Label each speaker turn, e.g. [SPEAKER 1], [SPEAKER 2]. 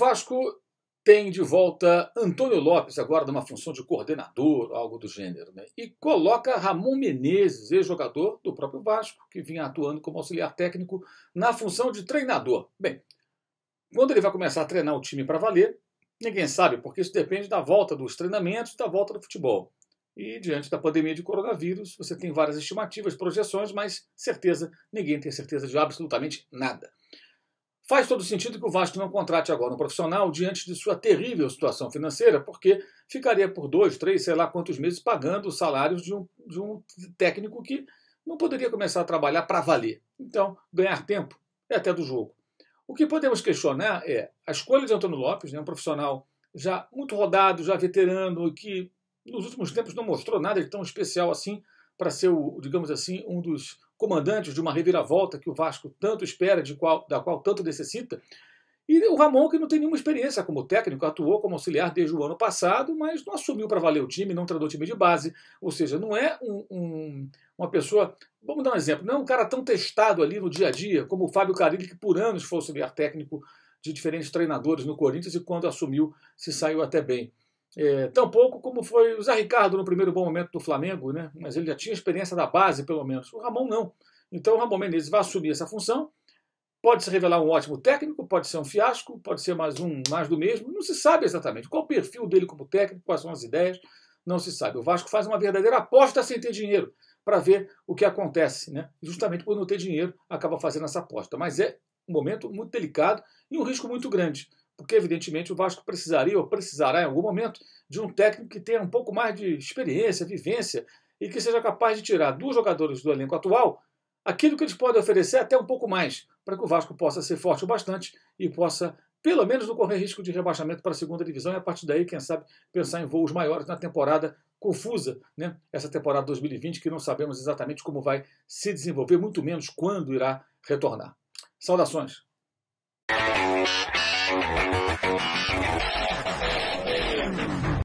[SPEAKER 1] Vasco tem de volta Antônio Lopes, agora numa função de coordenador, algo do gênero, né? e coloca Ramon Menezes, ex-jogador do próprio Vasco, que vinha atuando como auxiliar técnico, na função de treinador. Bem, quando ele vai começar a treinar o time para valer, ninguém sabe, porque isso depende da volta dos treinamentos e da volta do futebol. E diante da pandemia de coronavírus, você tem várias estimativas, projeções, mas certeza, ninguém tem certeza de absolutamente nada. Faz todo sentido que o Vasco não contrate agora um profissional diante de sua terrível situação financeira, porque ficaria por dois, três, sei lá quantos meses pagando os salários de um, de um técnico que não poderia começar a trabalhar para valer. Então, ganhar tempo é até do jogo. O que podemos questionar é a escolha de Antônio Lopes, né, um profissional já muito rodado, já veterano, que nos últimos tempos não mostrou nada de tão especial assim, para ser, o, digamos assim, um dos comandantes de uma reviravolta que o Vasco tanto espera, qual, da qual tanto necessita. E o Ramon, que não tem nenhuma experiência como técnico, atuou como auxiliar desde o ano passado, mas não assumiu para valer o time, não o time de base. Ou seja, não é um, um, uma pessoa. Vamos dar um exemplo, não é um cara tão testado ali no dia a dia, como o Fábio Carilli, que por anos foi auxiliar técnico de diferentes treinadores no Corinthians e quando assumiu se saiu até bem. É, tampouco como foi o Zé Ricardo no primeiro bom momento do Flamengo, né? mas ele já tinha experiência da base, pelo menos. O Ramon não. Então o Ramon Menezes vai assumir essa função, pode se revelar um ótimo técnico, pode ser um fiasco, pode ser mais um, mais do mesmo, não se sabe exatamente. Qual o perfil dele como técnico, quais são as ideias, não se sabe. O Vasco faz uma verdadeira aposta sem ter dinheiro para ver o que acontece, né? Justamente por não ter dinheiro, acaba fazendo essa aposta. Mas é um momento muito delicado e um risco muito grande porque evidentemente o Vasco precisaria ou precisará em algum momento de um técnico que tenha um pouco mais de experiência, vivência e que seja capaz de tirar dos jogadores do elenco atual aquilo que eles podem oferecer até um pouco mais, para que o Vasco possa ser forte o bastante e possa, pelo menos, não correr risco de rebaixamento para a segunda divisão e a partir daí, quem sabe, pensar em voos maiores na temporada confusa, né? essa temporada 2020 que não sabemos exatamente como vai se desenvolver, muito menos quando irá retornar. Saudações!